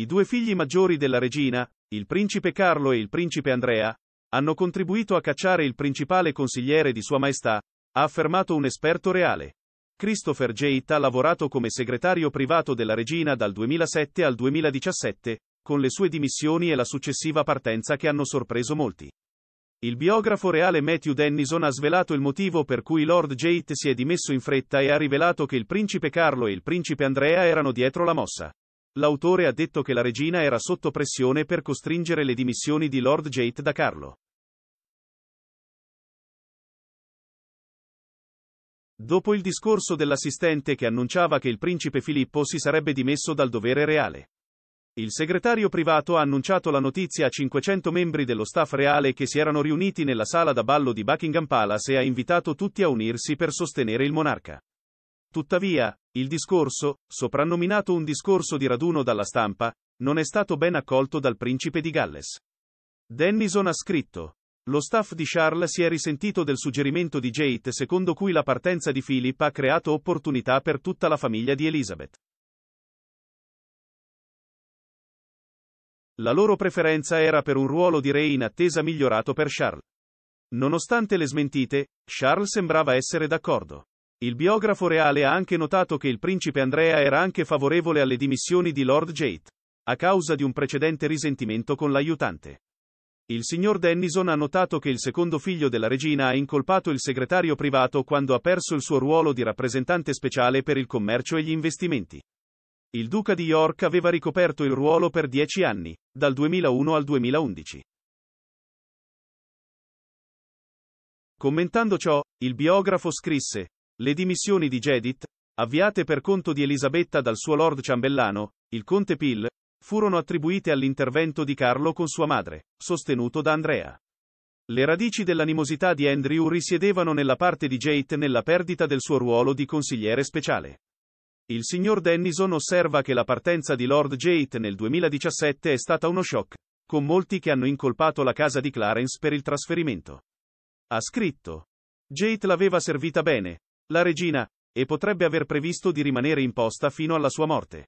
I due figli maggiori della regina, il principe Carlo e il principe Andrea, hanno contribuito a cacciare il principale consigliere di Sua Maestà, ha affermato un esperto reale. Christopher Jade ha lavorato come segretario privato della regina dal 2007 al 2017, con le sue dimissioni e la successiva partenza che hanno sorpreso molti. Il biografo reale Matthew Dennison ha svelato il motivo per cui Lord Jade si è dimesso in fretta e ha rivelato che il principe Carlo e il principe Andrea erano dietro la mossa. L'autore ha detto che la regina era sotto pressione per costringere le dimissioni di Lord Jade da Carlo. Dopo il discorso dell'assistente che annunciava che il principe Filippo si sarebbe dimesso dal dovere reale. Il segretario privato ha annunciato la notizia a 500 membri dello staff reale che si erano riuniti nella sala da ballo di Buckingham Palace e ha invitato tutti a unirsi per sostenere il monarca. Tuttavia, il discorso, soprannominato un discorso di raduno dalla stampa, non è stato ben accolto dal principe di Galles. Dennison ha scritto. Lo staff di Charles si è risentito del suggerimento di Jade secondo cui la partenza di Philip ha creato opportunità per tutta la famiglia di Elizabeth. La loro preferenza era per un ruolo di re in attesa migliorato per Charles. Nonostante le smentite, Charles sembrava essere d'accordo. Il biografo reale ha anche notato che il principe Andrea era anche favorevole alle dimissioni di Lord Jate, a causa di un precedente risentimento con l'aiutante. Il signor Dennison ha notato che il secondo figlio della regina ha incolpato il segretario privato quando ha perso il suo ruolo di rappresentante speciale per il commercio e gli investimenti. Il duca di York aveva ricoperto il ruolo per dieci anni, dal 2001 al 2011. Commentando ciò, il biografo scrisse, le dimissioni di Gedit, avviate per conto di Elisabetta dal suo lord ciambellano, il conte Pill, furono attribuite all'intervento di Carlo con sua madre, sostenuto da Andrea. Le radici dell'animosità di Andrew risiedevano nella parte di Jade nella perdita del suo ruolo di consigliere speciale. Il signor Dennison osserva che la partenza di Lord Jade nel 2017 è stata uno shock, con molti che hanno incolpato la casa di Clarence per il trasferimento. Ha scritto. Jade l'aveva servita bene, la regina, e potrebbe aver previsto di rimanere in posta fino alla sua morte.